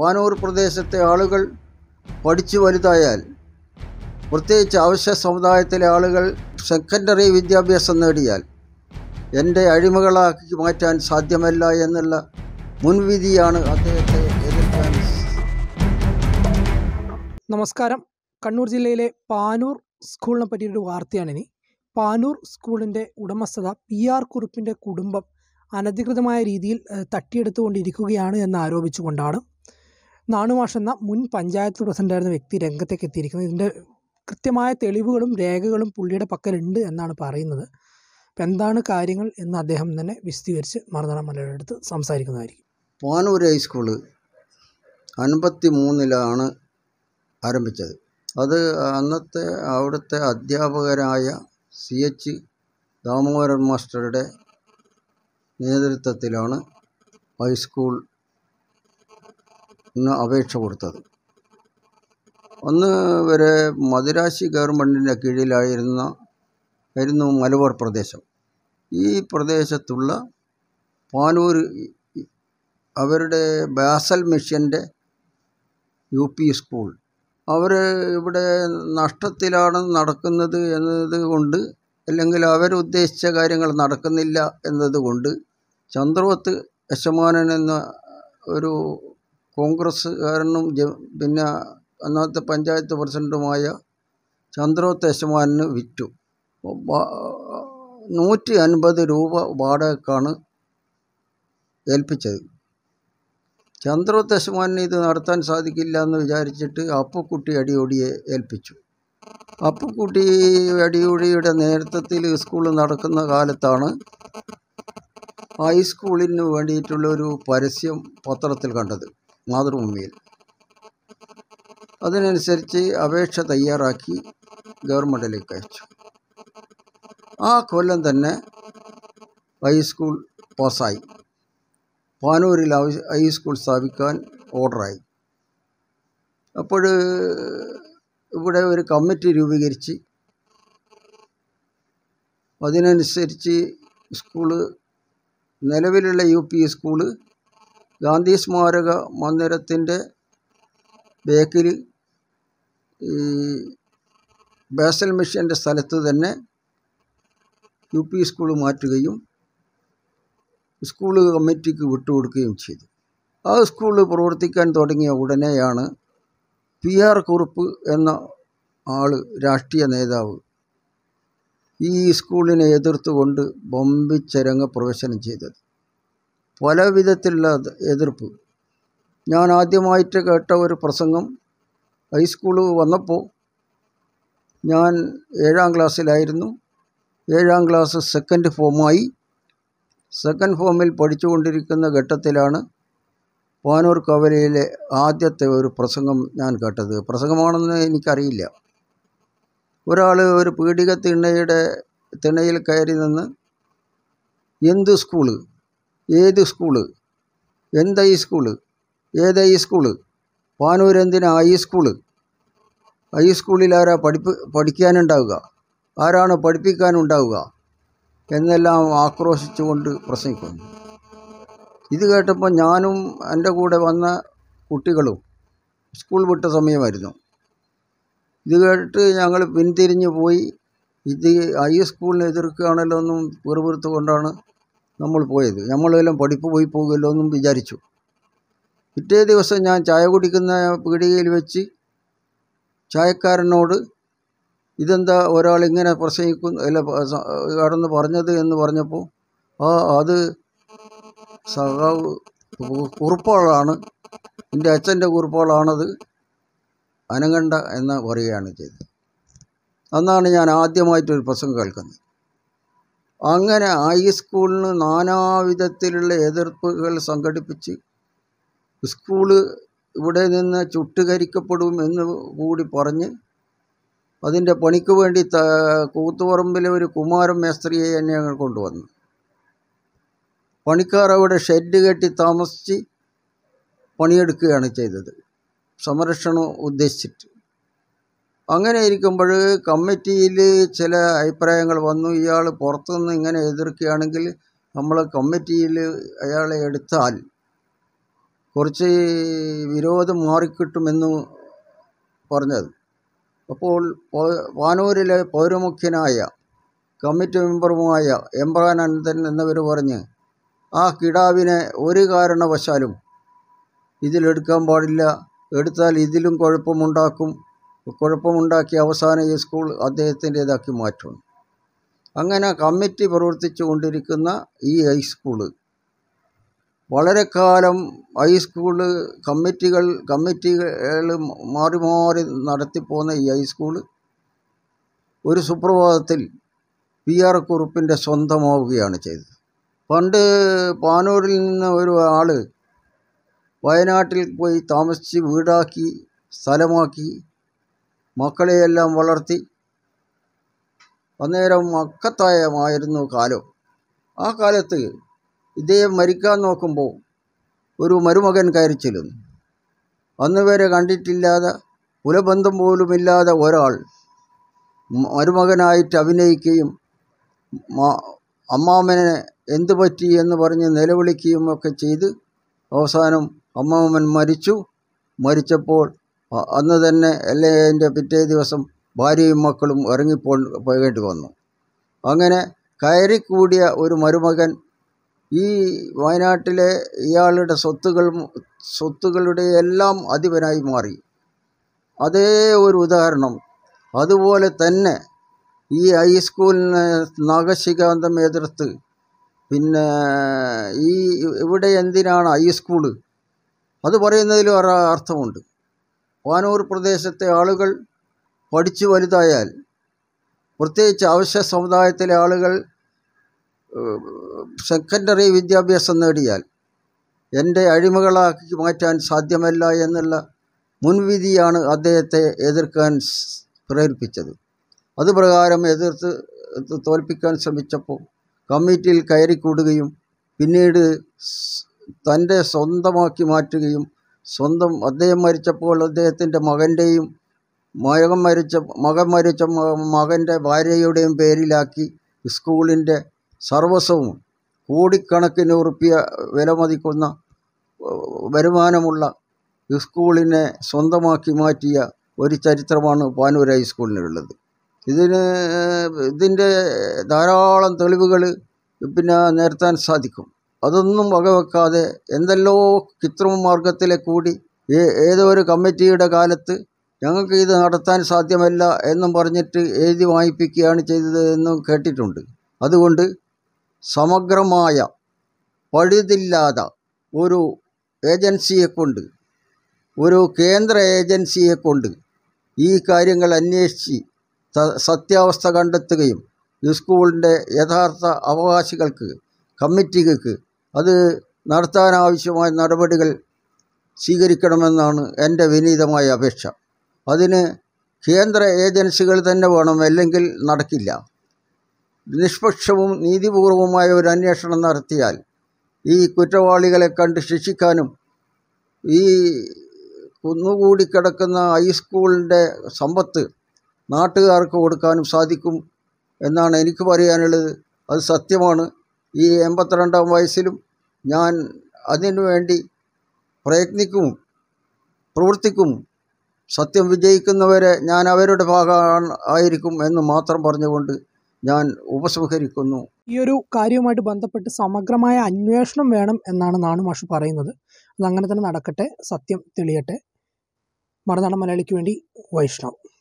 വാനൂർ പ്രദേശത്തെ ആളുകൾ പഠിച്ചു വലുതായാൽ പ്രത്യേകിച്ച് അവശ്യ സമുദായത്തിലെ ആളുകൾ സെക്കൻഡറി വിദ്യാഭ്യാസം നേടിയാൽ എൻ്റെ അഴിമകളാക്കി മാറ്റാൻ സാധ്യമല്ല എന്നുള്ള മുൻവിധിയാണ് അദ്ദേഹത്തെ എതിർക്കാൻ നമസ്കാരം കണ്ണൂർ ജില്ലയിലെ പാനൂർ സ്കൂളിനെ പറ്റിയൊരു വാർത്തയാണിനി പാനൂർ സ്കൂളിൻ്റെ ഉടമസ്ഥത പി ആർ കുറുപ്പിൻ്റെ കുടുംബം അനധികൃതമായ രീതിയിൽ തട്ടിയെടുത്തുകൊണ്ടിരിക്കുകയാണ് എന്നാരോപിച്ചുകൊണ്ടാണ് നാണുമാഷ് എന്ന മുൻ പഞ്ചായത്ത് പ്രസിഡൻ്റായിരുന്ന വ്യക്തി രംഗത്തേക്ക് എത്തിയിരിക്കുന്നത് ഇതിൻ്റെ കൃത്യമായ തെളിവുകളും രേഖകളും പുള്ളിയുടെ പക്കലുണ്ട് എന്നാണ് പറയുന്നത് അപ്പം എന്താണ് കാര്യങ്ങൾ എന്ന് അദ്ദേഹം തന്നെ വിശദീകരിച്ച് മറുനാടൻ മലയുടെ അടുത്ത് സംസാരിക്കുന്നതായിരിക്കും പാനൂർ ഹൈസ്കൂള് അൻപത്തി മൂന്നിലാണ് ആരംഭിച്ചത് അത് അന്നത്തെ അവിടുത്തെ അധ്യാപകരായ സി എച്ച് ദാമോദരൻ മാസ്റ്ററുടെ നേതൃത്വത്തിലാണ് ഹൈസ്കൂൾ ഇന്ന് അപേക്ഷ കൊടുത്തത് ഒന്ന് വരെ മദിരാശി ഗവൺമെൻറ്റിൻ്റെ കീഴിലായിരുന്ന ആയിരുന്നു മലബാർ പ്രദേശം ഈ പ്രദേശത്തുള്ള പാനൂർ അവരുടെ ബാസൽ മിഷൻ്റെ യു പി സ്കൂൾ അവർ ഇവിടെ നഷ്ടത്തിലാണ് നടക്കുന്നത് എന്നതുകൊണ്ട് അല്ലെങ്കിൽ അവരുദ്ദേശിച്ച കാര്യങ്ങൾ നടക്കുന്നില്ല എന്നതുകൊണ്ട് ചന്ദ്രോത്ത് യശമാനൻ എന്ന ഒരു കോൺഗ്രസ്സുകാരനും പിന്നെ അന്നത്തെ പഞ്ചായത്ത് പ്രസിഡൻറ്റുമായ ചന്ദ്രോ യേശുമാനന് വിറ്റു നൂറ്റി അൻപത് രൂപ വാടകയ്ക്കാണ് ഏൽപ്പിച്ചത് ചന്ദ്രോ യേശുമാനന് ഇത് നടത്താൻ സാധിക്കില്ല എന്ന് വിചാരിച്ചിട്ട് അപ്പുക്കുട്ടി അടിയോടിയെ ഏൽപ്പിച്ചു അപ്പുക്കുട്ടി അടിയോടിയുടെ നേതൃത്വത്തിൽ സ്കൂൾ നടക്കുന്ന കാലത്താണ് ഹൈസ്കൂളിന് വേണ്ടിയിട്ടുള്ളൊരു പരസ്യം പത്രത്തിൽ കണ്ടത് മാതൃഭൂമിയിൽ അതിനനുസരിച്ച് അപേക്ഷ തയ്യാറാക്കി ഗവൺമെൻറ്റിലേക്ക് അയച്ചു ആ കൊല്ലം തന്നെ ഹൈസ്കൂൾ പാസ്സായി പാനൂരിൽ ഹൈസ്കൂൾ സ്ഥാപിക്കാൻ ഓർഡറായി അപ്പോൾ ഇവിടെ ഒരു കമ്മിറ്റി രൂപീകരിച്ച് അതിനനുസരിച്ച് സ്കൂള് നിലവിലുള്ള യു പി സ്കൂള് ഗാന്ധി സ്മാരക മന്ദിരത്തിൻ്റെ ബേക്കിൽ ഈ ബേസൽ മിഷൻ്റെ സ്ഥലത്ത് തന്നെ യു പി സ്കൂൾ മാറ്റുകയും സ്കൂൾ കമ്മിറ്റിക്ക് വിട്ടുകൊടുക്കുകയും ചെയ്തു ആ സ്കൂൾ പ്രവർത്തിക്കാൻ തുടങ്ങിയ ഉടനെയാണ് പി ആർ കുറുപ്പ് എന്ന ആൾ രാഷ്ട്രീയ നേതാവ് ഈ സ്കൂളിനെ എതിർത്തുകൊണ്ട് ബൊമ്പിച്ചിറങ്ങ പ്രവേശനം ചെയ്തത് പല വിധത്തിലുള്ള എതിർപ്പ് ഞാൻ ആദ്യമായിട്ട് കേട്ട ഒരു പ്രസംഗം ഹൈസ്കൂൾ വന്നപ്പോൾ ഞാൻ ഏഴാം ക്ലാസ്സിലായിരുന്നു ഏഴാം ക്ലാസ് സെക്കൻഡ് ഫോമായി സെക്കൻഡ് ഫോമിൽ പഠിച്ചുകൊണ്ടിരിക്കുന്ന ഘട്ടത്തിലാണ് പാനൂർ കവലയിലെ ആദ്യത്തെ ഒരു പ്രസംഗം ഞാൻ കേട്ടത് പ്രസംഗമാണെന്ന് എനിക്കറിയില്ല ഒരാൾ ഒരു പീഡിക തിണ്ണയുടെ തിണ്ണയിൽ കയറി നിന്ന് എന്ത് സ്കൂള് ഏത് സ്കൂള് എന്ത് ഹൈസ്കൂള് ഏത് ഹൈസ്കൂള് ഈ സ്കൂള് പാനൂരെന്തിനാ ഹൈസ്കൂളിൽ ആരാ പഠിപ്പ് പഠിക്കാനുണ്ടാവുക ആരാണ് പഠിപ്പിക്കാനുണ്ടാവുക എന്നെല്ലാം ആക്രോശിച്ചുകൊണ്ട് പ്രസംഗിക്കുന്നു ഇത് കേട്ടപ്പോൾ ഞാനും എൻ്റെ കൂടെ വന്ന കുട്ടികളും സ്കൂൾ വിട്ട സമയമായിരുന്നു ഇത് കേട്ടിട്ട് ഞങ്ങൾ പിന്തിരിഞ്ഞു പോയി ഇത് ഹൈസ്കൂളിനെ സ്കൂളിനെ എതിർക്കുകയാണല്ലോ എന്നും കൊണ്ടാണ് നമ്മൾ പോയത് നമ്മളെല്ലാം പഠിപ്പ് പോയി പോകുമല്ലോ എന്നും വിചാരിച്ചു പിറ്റേ ദിവസം ഞാൻ ചായ കുടിക്കുന്ന പീടികയിൽ വെച്ച് ചായക്കാരനോട് ഇതെന്താ ഒരാൾ ഇങ്ങനെ പ്രസംഗിക്കുന്നു അല്ല കടന്ന് പറഞ്ഞത് എന്ന് പറഞ്ഞപ്പോൾ ആ അത് സഹാവ് കുറുപ്പാളാണ് എൻ്റെ അച്ഛൻ്റെ കുറുപ്പാളാണത് അനങ്ങണ്ട എന്ന് പറയുകയാണ് ചെയ്തത് അന്നാണ് ഞാൻ ആദ്യമായിട്ടൊരു പ്രസംഗം കേൾക്കുന്നത് അങ്ങനെ ഹൈസ്കൂളിന് നാനാവിധത്തിലുള്ള എതിർപ്പുകൾ സംഘടിപ്പിച്ച് സ്കൂള് ഇവിടെ നിന്ന് ചുട്ടുകരിക്കപ്പെടും എന്ന് കൂടി പറഞ്ഞ് അതിൻ്റെ പണിക്ക് വേണ്ടി കൂത്തുപറമ്പിലെ ഒരു കുമാരൻ മേസ്ത്രിയെ തന്നെ ഞങ്ങൾ കൊണ്ടുവന്നു പണിക്കാർ അവിടെ ഷെഡ് കെട്ടി താമസിച്ച് പണിയെടുക്കുകയാണ് ചെയ്തത് സംരക്ഷണം ഉദ്ദേശിച്ചിട്ട് അങ്ങനെ ഇരിക്കുമ്പോൾ കമ്മിറ്റിയിൽ ചില അഭിപ്രായങ്ങൾ വന്നു ഇയാൾ പുറത്തുനിന്ന് ഇങ്ങനെ എതിർക്കുകയാണെങ്കിൽ നമ്മൾ കമ്മിറ്റിയിൽ അയാളെ എടുത്താൽ കുറച്ച് വിരോധം മാറിക്കിട്ടുമെന്ന് പറഞ്ഞത് അപ്പോൾ വാനൂരിലെ പൗരമുഖ്യനായ കമ്മിറ്റി മെമ്പറുമായ എംബ്രാനന്ദൻ എന്നിവർ പറഞ്ഞ് ആ കിടാവിനെ ഒരു കാരണവശാലും ഇതിലെടുക്കാൻ പാടില്ല എടുത്താൽ ഇതിലും കുഴപ്പമുണ്ടാക്കും കുഴപ്പമുണ്ടാക്കി അവസാനം ഈ സ്കൂൾ അദ്ദേഹത്തിൻ്റേതാക്കി മാറ്റുന്നു അങ്ങനെ കമ്മിറ്റി പ്രവർത്തിച്ചു കൊണ്ടിരിക്കുന്ന ഈ ഹൈസ്കൂൾ വളരെ കാലം ഹൈസ്കൂൾ കമ്മിറ്റികൾ കമ്മിറ്റികൾ മാറി മാറി നടത്തിപ്പോന്ന ഈ ഹൈസ്കൂൾ ഒരു സുപ്രഭാതത്തിൽ പി ആർ കുറുപ്പിൻ്റെ സ്വന്തമാവുകയാണ് ചെയ്തത് പണ്ട് പാനൂരിൽ നിന്ന് ഒരു ആൾ വയനാട്ടിൽ പോയി താമസിച്ച് വീടാക്കി സ്ഥലമാക്കി മക്കളെയെല്ലാം വളർത്തി അന്നേരം മക്കത്തായമായിരുന്നു കാലം ആ കാലത്ത് ഇദ്ദേഹം മരിക്കാൻ നോക്കുമ്പോൾ ഒരു മരുമകൻ കയറി ചെല്ലുന്നു അന്നുവരെ വരെ കണ്ടിട്ടില്ലാതെ കുലബന്ധം പോലുമില്ലാതെ ഒരാൾ മരുമകനായിട്ട് അഭിനയിക്കുകയും അമ്മാമ്മനെ എന്തു പറ്റി എന്ന് പറഞ്ഞ് നിലവിളിക്കുകയും ഒക്കെ ചെയ്ത് അവസാനം അമ്മാമ്മൻ മരിച്ചു മരിച്ചപ്പോൾ അന്ന് തന്നെ അല്ലെങ്കിൽ പിറ്റേ ദിവസം ഭാര്യയും മക്കളും ഇറങ്ങിപ്പോ പോകേണ്ടി വന്നു അങ്ങനെ കയറിക്കൂടിയ ഒരു മരുമകൻ ഈ വയനാട്ടിലെ ഇയാളുടെ സ്വത്തുകൾ സ്വത്തുകളുടെ എല്ലാം അധിപനായി മാറി അതേ ഒരു ഉദാഹരണം അതുപോലെ തന്നെ ഈ ഹൈസ്കൂളിനെ നാഗശികാന്തം എതിർത്ത് പിന്നെ ഈ ഇവിടെ എന്തിനാണ് ഹൈസ്കൂള് അത് പറയുന്നതിലും അർത്ഥമുണ്ട് വാനൂർ പ്രദേശത്തെ ആളുകൾ പഠിച്ചു വലുതായാൽ പ്രത്യേകിച്ച് അവശ്യ സമുദായത്തിലെ ആളുകൾ സെക്കൻഡറി വിദ്യാഭ്യാസം നേടിയാൽ എൻ്റെ അഴിമകളാക്കി മാറ്റാൻ സാധ്യമല്ല എന്നുള്ള മുൻവിധിയാണ് അദ്ദേഹത്തെ എതിർക്കാൻ പ്രേരിപ്പിച്ചത് അതുപ്രകാരം എതിർത്ത് തോൽപ്പിക്കാൻ ശ്രമിച്ചപ്പോൾ കമ്മിറ്റിയിൽ കയറിക്കൂടുകയും പിന്നീട് തൻ്റെ സ്വന്തമാക്കി മാറ്റുകയും സ്വന്തം അദ്ദേഹം മരിച്ചപ്പോൾ അദ്ദേഹത്തിൻ്റെ മകൻ്റെയും മകൻ മരിച്ച മകൻ മരിച്ച മകൻ്റെ ഭാര്യയുടെയും പേരിലാക്കി സ്കൂളിൻ്റെ സർവസ്വവും കോടിക്കണക്കിന് വില വിലമതിക്കുന്ന വരുമാനമുള്ള സ്കൂളിനെ സ്വന്തമാക്കി മാറ്റിയ ഒരു ചരിത്രമാണ് പാനൂർ ഹൈസ്കൂളിനുള്ളത് ഇതിന് ഇതിൻ്റെ ധാരാളം തെളിവുകൾ പിന്നെ നിരത്താൻ സാധിക്കും അതൊന്നും വകവെക്കാതെ എന്തെല്ലോ കിത്രിമ മാർഗത്തിലെ കൂടി ഏതോ ഒരു കമ്മിറ്റിയുടെ കാലത്ത് ഞങ്ങൾക്ക് ഇത് നടത്താൻ സാധ്യമല്ല എന്നും പറഞ്ഞിട്ട് എഴുതി വായിപ്പിക്കുകയാണ് ചെയ്തത് എന്നും കേട്ടിട്ടുണ്ട് അതുകൊണ്ട് സമഗ്രമായ പഴുതില്ലാത്ത ഒരു ഏജൻസിയെക്കൊണ്ട് ഒരു കേന്ദ്ര ഏജൻസിയെക്കൊണ്ട് ഈ കാര്യങ്ങൾ അന്വേഷിച്ച് സത്യാവസ്ഥ കണ്ടെത്തുകയും ഈ സ്കൂളിൻ്റെ യഥാർത്ഥ അവകാശികൾക്ക് കമ്മിറ്റികൾക്ക് അത് നടത്താനാവശ്യമായ നടപടികൾ സ്വീകരിക്കണമെന്നാണ് എൻ്റെ വിനീതമായ അപേക്ഷ അതിന് കേന്ദ്ര ഏജൻസികൾ തന്നെ വേണം അല്ലെങ്കിൽ നടക്കില്ല നിഷ്പക്ഷവും നീതിപൂർവവുമായ ഒരു അന്വേഷണം നടത്തിയാൽ ഈ കുറ്റവാളികളെ കണ്ട് ശിക്ഷിക്കാനും ഈ കുന്നുകൂടി കിടക്കുന്ന ഹൈസ്കൂളിൻ്റെ സമ്പത്ത് നാട്ടുകാർക്ക് കൊടുക്കാനും സാധിക്കും എന്നാണ് എനിക്ക് പറയാനുള്ളത് അത് സത്യമാണ് ഈ എൺപത്തിരണ്ടാം വയസ്സിലും ഞാൻ അതിനു വേണ്ടി പ്രയത്നിക്കും പ്രവർത്തിക്കും സത്യം വിജയിക്കുന്നവരെ ഞാൻ അവരുടെ ഭാഗമാണ് ആയിരിക്കും എന്ന് മാത്രം പറഞ്ഞുകൊണ്ട് ഞാൻ ഉപസംഹരിക്കുന്നു ഈ ഒരു കാര്യവുമായിട്ട് ബന്ധപ്പെട്ട് സമഗ്രമായ അന്വേഷണം വേണം എന്നാണ് നാണു മാഷ് പറയുന്നത് അതങ്ങനെ തന്നെ നടക്കട്ടെ സത്യം തെളിയട്ടെ മറുനാടൻ മലയാളിക്ക് വേണ്ടി വൈഷ്ണവ്